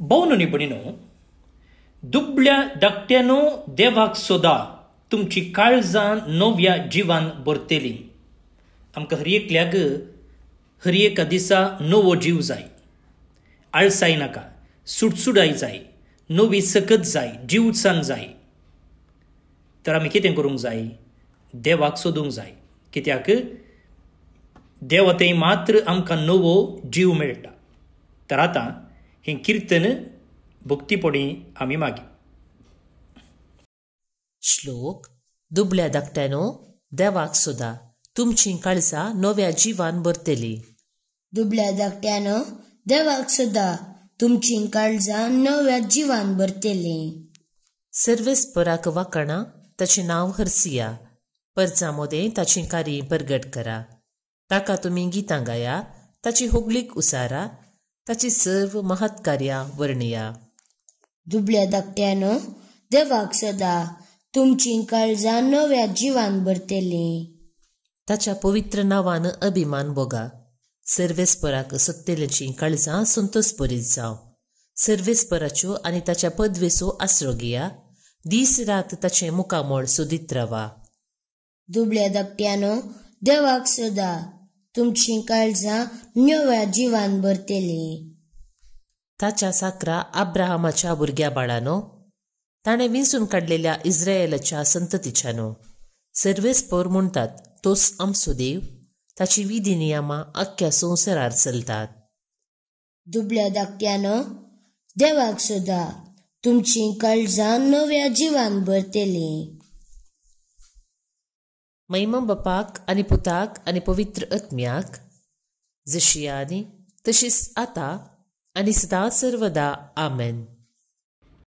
बौन निबणीनो दुबळ्या धाकट्यानो देवाक सोदा तुमची काळजां नव्या जिवान बरतेली आमकां हर एकल्याक हर एका दिसा नवो जीव जाय आळसाय नाका सुटसुडाय जाय नवी सकत जाय जीव सांग जाय तर आमी कितें करूंक जाय देवाक सोदूंक जाय कित्याक देवतेय मात्र आमकां नवो जीव मेळटा तर आतां हे कीर्तन भक्तीपणी आम्ही मागी श्लोक दुबल्या धाकट्यानो देवाक सोदा तुमची काळजा नव्या जिवान भरतली दुबल्या धाकट्यानो देवाक सोदा तुमची काळजा नव्या जिवान भरतली सर्वेस्पराक वाकणा ताचे नाव हरसिया परचा मोदें ताची कार्य परगट करा ताका तुम्ही गितां गाया ताची होगलीक उसारा ताची सर्व महत्कार्या वर्णिया दुबळ्या धाकट्यान देवाक सदां तुमची काळजा नव्या जिवान भरतेली ताच्या पवित्र नांवान अभिमान बोगा सर्वेस्पराक काळजा काळजां परीत जावं सर्वेस्पराच्यो आनी ताच्या पदवेचो आसरो घेया दीस रात ताचें मुकामोळ सोदीत रावा दुबळ्या धाकट्यान देवाक सदा तुमची काळजा नव्या जिवान भरतली ताच्या साकरा अब्राहमाच्या भुरग्या बाळानो ताणे विंचून काडलेल्या संततीच्या संततीच्यानो पोर म्हणतात तोच आमचो देव ताची विधी नियमां आख्ख्या संवसारार चलतात दुबळ्या धाकट्यान देवाक सोदा तुमची काळजा नव्या जिवान भरतली मयमम बापाक आनी पुताक आनी पवित्र आत्म्याक जशी आनी तशीच आतां आनी सदां सर्वदा आमेन